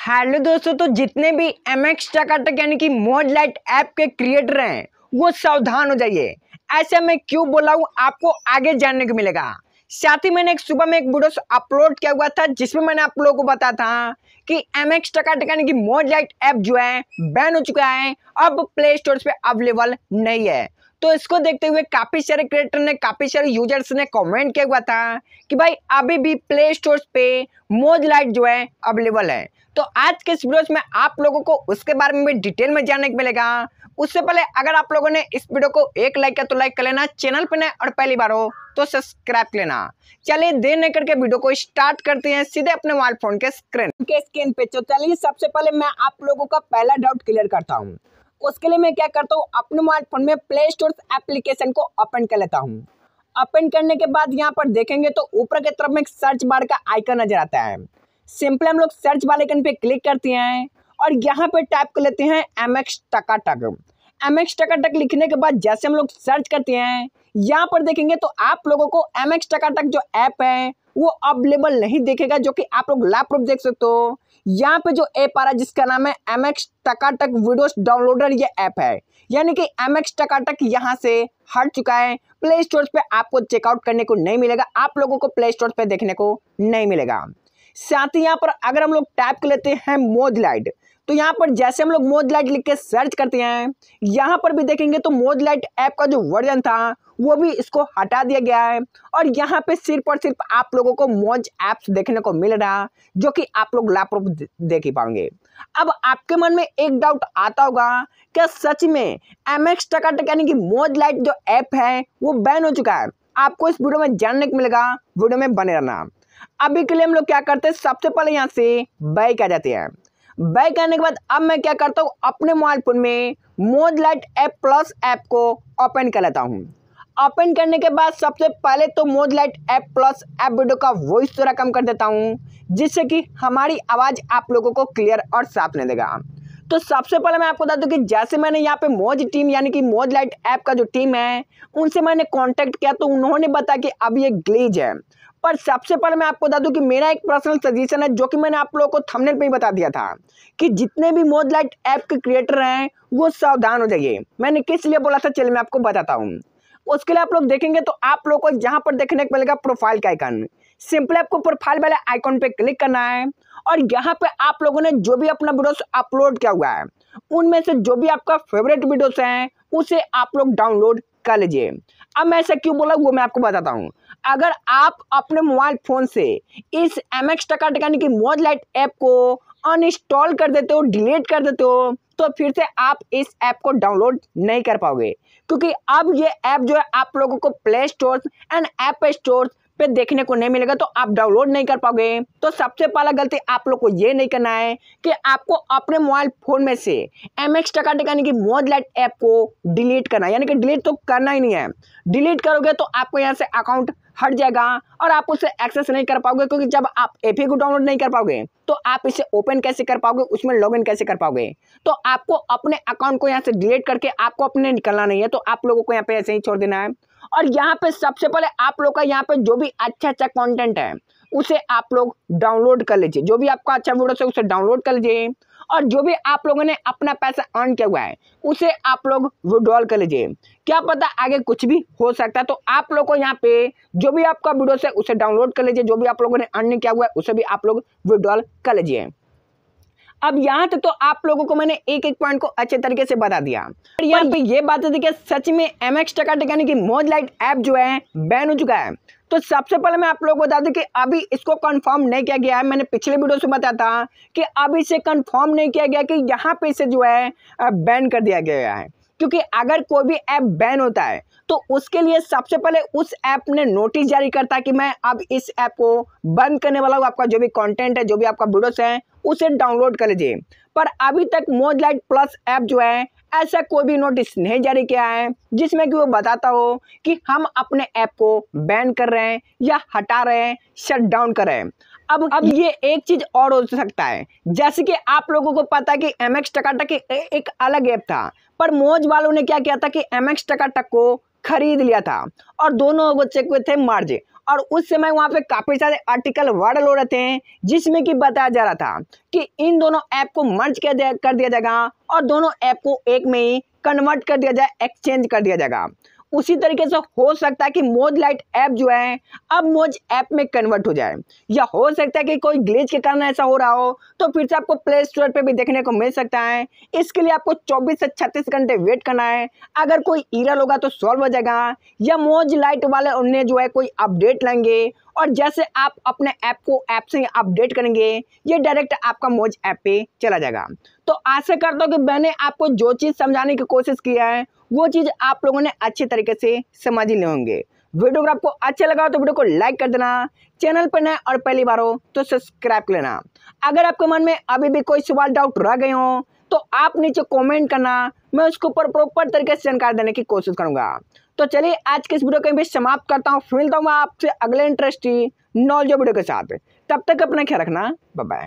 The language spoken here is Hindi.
हेलो दोस्तों तो जितने भी एम एक्स टकाटक यानी कि मोड लाइट ऐप के क्रिएटर हैं वो सावधान हो जाइए ऐसे मैं क्यों बोला हूँ आपको आगे जानने को मिलेगा साथ ही मैंने एक सुबह में एक वीडियो अपलोड किया हुआ था जिसमें मैंने आप लोगों को बताया था कि एम एक्स टका यानी कि मोड लाइट ऐप जो है बैन हो चुका है अब प्ले स्टोर पे अवेलेबल नहीं है तो इसको देखते हुए काफ़ी सारे क्रिएटर ने काफ़ी सारे यूजर्स ने कमेंट किया हुआ था कि भाई अभी भी प्ले स्टोर पे मोज लाइट जो है अवेलेबल है तो आज के इस वीडियो में आप लोगों को उसके बारे में भी डिटेल में जानने को मिलेगा उससे पहले अगर आप लोगों ने इस वीडियो को एक लाइक किया तो लाइक कर लेना चैनल पर नए और पहली बार हो तो सब्सक्राइब कर लेना चलिए देर नहीं करके वीडियो को स्टार्ट करते हैं सीधे अपने मोबाइल फोन के स्क्रीन के स्क्रीन पे तो चलिए सबसे पहले मैं आप लोगों का पहला डाउट क्लियर करता हूँ उसके लिए मैं क्या करता हूँ अपने मोबाइल फ़ोन में प्ले स्टोर एप्लीकेशन को ओपन कर लेता हूँ ओपन करने के बाद यहाँ पर देखेंगे तो ऊपर की तरफ में एक सर्च बार का आइकन नज़र आता है सिंपली हम लोग सर्च बार आइकन पे क्लिक करते हैं और यहाँ पे टाइप कर लेते हैं एम एक्स टका टक एम एक्स टका टक लिखने के बाद जैसे हम लोग सर्च करते हैं यहाँ पर देखेंगे तो आप लोगों को एम एक्स टका टक जो ऐप है वो अवेलेबल नहीं देखेगा जो कि आप लोग लैपटॉप देख सकते हो यहाँ पे जो ऐप आ रहा है जिसका नाम है M X Takatak videos downloader ये ऐप है यानी कि एम एक्स टकाटक यहाँ से हट चुका है प्ले स्टोर पे आपको चेकआउट करने को नहीं मिलेगा आप लोगों को प्ले स्टोर पर देखने को नहीं मिलेगा साथ ही यहाँ पर अगर हम लोग टैप कर लेते हैं मोज लाइट तो यहाँ पर जैसे हम लोग मोज लाइट लिख के सर्च करते हैं यहाँ पर भी देखेंगे तो मोज लाइट ऐप का जो वर्जन था वो भी इसको हटा दिया गया है और यहाँ पे सिर्फ और सिर्फ आप लोगों को मौज ऐप्स देखने को मिल रहा जो कि आप लोग लैपटॉप देख ही पाएंगे अब आपके मन में एक डाउट आता होगा क्या सच में एम एक्स यानी कि मौज लाइट जो ऐप है वो बैन हो चुका है आपको इस वीडियो में जानने को मिलेगा वीडियो में बने रहना अभी के लिए हम लोग क्या करते हैं सबसे पहले यहाँ से बैक आ जाते हैं बैक आने के बाद अब मैं क्या करता हूँ अपने मोबाइल फोन में Moj lite app plus app को ओपन कर लेता हूँ ओपन करने के बाद सबसे पहले तो Moj lite app plus app video का वॉइस थोड़ा कम कर देता हूँ जिससे कि हमारी आवाज़ आप लोगों को क्लियर और साफ नहीं देगा तो सबसे पहले मैं आपको बता दूं कि जैसे मैंने यहाँ पे मोज टीम यानी कि मोज लाइट ऐप का जो टीम है उनसे मैंने कांटेक्ट किया तो उन्होंने बताया कि अब ये ग्लीज है पर सबसे पहले मैं आपको बता दूं कि मेरा एक पर्सनल सजेशन है जो कि मैंने आप लोगों को थंबनेल पे ही बता दिया था कि जितने भी मोज लाइट ऐप के क्रिएटर हैं वो सावधान हो जाइए मैंने किस लिए बोला था चलिए मैं आपको बताता हूँ उसके लिए आप लोग देखेंगे तो आप लोग को यहाँ पर देखने को मिलेगा प्रोफाइल का आइकन सिंपली आपको प्रोफाइल वाले आइकॉन पे क्लिक करना है और यहाँ पे आप लोगों ने जो भी अपना वीडियोस अपलोड किया हुआ है उनमें से जो भी आपका फेवरेट वीडियोस हैं उसे आप लोग डाउनलोड कर लीजिए अब मैं ऐसा क्यों बोला वो मैं आपको बताता हूँ अगर आप अपने मोबाइल फ़ोन से इस एम एक्स टका टकानी की मोज लाइट ऐप को अनइंस्टॉल कर देते हो डिलीट कर देते हो तो फिर से आप इस ऐप को डाउनलोड नहीं कर पाओगे क्योंकि अब ये ऐप जो है आप लोगों को Play Store and App Store पे देखने को नहीं मिलेगा तो आप डाउनलोड नहीं कर पाओगे तो सबसे पहला गलती आप लोग को ये नहीं करना है कि आपको अपने मोबाइल फोन में से एम एक्स टका टिकाने की मोज लाइट ऐप को डिलीट करना यानी कि डिलीट तो करना ही नहीं है डिलीट करोगे तो आपको यहाँ से अकाउंट हट जाएगा और आप उसे एक्सेस नहीं कर पाओगे क्योंकि जब आप एपी को डाउनलोड नहीं कर पाओगे तो आप इसे ओपन कैसे कर पाओगे उसमें लॉगिन कैसे कर पाओगे तो आपको अपने अकाउंट को यहाँ से डिलीट करके आपको अपने निकलना नहीं है तो आप लोगों को यहाँ पे ऐसे ही छोड़ देना है और यहाँ पे सबसे पहले आप लोग का यहाँ पे जो भी अच्छा अच्छा कॉन्टेंट है उसे आप लोग डाउनलोड कर लीजिए जो भी आपका अच्छा वीडियो है उसे डाउनलोड कर लीजिए और जो भी आप लोगों ने अपना पैसा अर्न किया हुआ है उसे आप लोग विड्रॉल कर लीजिए क्या पता आगे कुछ भी हो सकता है तो आप लोग को यहाँ पे जो भी आपका वीडियो है उसे डाउनलोड कर लीजिए जो भी आप लोगों ने अर्न किया हुआ है उसे भी आप लोग विड्रॉल कर लीजिए अब यहाँ तक तो आप लोगों को मैंने एक एक पॉइंट को अच्छे तरीके से बता दिया और यहाँ पे ये बात होती है कि सच में एम एक्स टका यानी कि मोज लाइट ऐप जो है बैन हो चुका है तो सबसे पहले मैं आप लोगों को बता दूं कि अभी इसको कंफर्म नहीं किया गया है मैंने पिछले वीडियो से बताया था कि अभी इसे कंफर्म नहीं किया गया कि यहाँ पे इसे जो है बैन कर दिया गया है क्योंकि अगर कोई भी ऐप बैन होता है तो उसके लिए सबसे पहले उस ऐप ने नोटिस जारी करता है कि मैं अब इस ऐप को बंद करने वाला हूँ आपका जो भी कंटेंट है जो भी आपका वीडियोस है उसे डाउनलोड कर लीजिए पर अभी तक मोज लाइट प्लस ऐप जो है ऐसा कोई भी नोटिस नहीं जारी किया है जिसमें कि वो बताता हो कि हम अपने ऐप को बैन कर रहे हैं या हटा रहे हैं शट डाउन कर रहे हैं अब अब ये एक चीज और हो सकता है जैसे कि आप लोगों को पता है कि एम एक्स टकाटक एक अलग ऐप था पर मोज वालों ने क्या किया था कि एम एक्स टकाटक को खरीद लिया था और दोनों बच्चे को थे मार्जे और उस समय वहाँ पे काफ़ी सारे आर्टिकल वायरल हो रहे थे जिसमें कि बताया जा रहा था कि इन दोनों ऐप को मर्ज कर दिया कर दिया जाएगा और दोनों ऐप को एक में ही कन्वर्ट कर दिया जाए एक्सचेंज कर दिया जाएगा उसी तरीके से हो सकता है कि मोज लाइट ऐप जो है अब मोज ऐप में कन्वर्ट हो जाए या हो सकता है कि कोई ग्लिच के कारण ऐसा हो रहा हो तो फिर से आपको प्ले स्टोर पर भी देखने को मिल सकता है इसके लिए आपको चौबीस से छत्तीस घंटे वेट करना है अगर कोई ईरल होगा तो सॉल्व हो जाएगा या मोज लाइट वाले उन्हें जो है कोई अपडेट लेंगे और जैसे आप अपने ऐप को ऐप से अपडेट करेंगे ये डायरेक्ट आपका मोज ऐप पे चला जाएगा तो आशा करता हूँ कि मैंने आपको जो चीज़ समझाने की कोशिश किया है वो चीज़ आप लोगों ने अच्छे तरीके से समझ ही होंगे वीडियो अगर आपको अच्छा लगा हो तो वीडियो को लाइक कर देना चैनल पर नए और पहली बार हो तो सब्सक्राइब कर लेना अगर आपके मन में अभी भी कोई सवाल डाउट रह गए हो तो आप नीचे कमेंट करना मैं उसके ऊपर प्रॉपर तरीके से जानकारी देने की कोशिश करूंगा तो चलिए आज के इस वीडियो को भी समाप्त करता हूँ मिलता हूँ आपसे अगले इंटरेस्टिंग नॉलेज वीडियो के साथ तब तक अपना ख्याल रखना बाय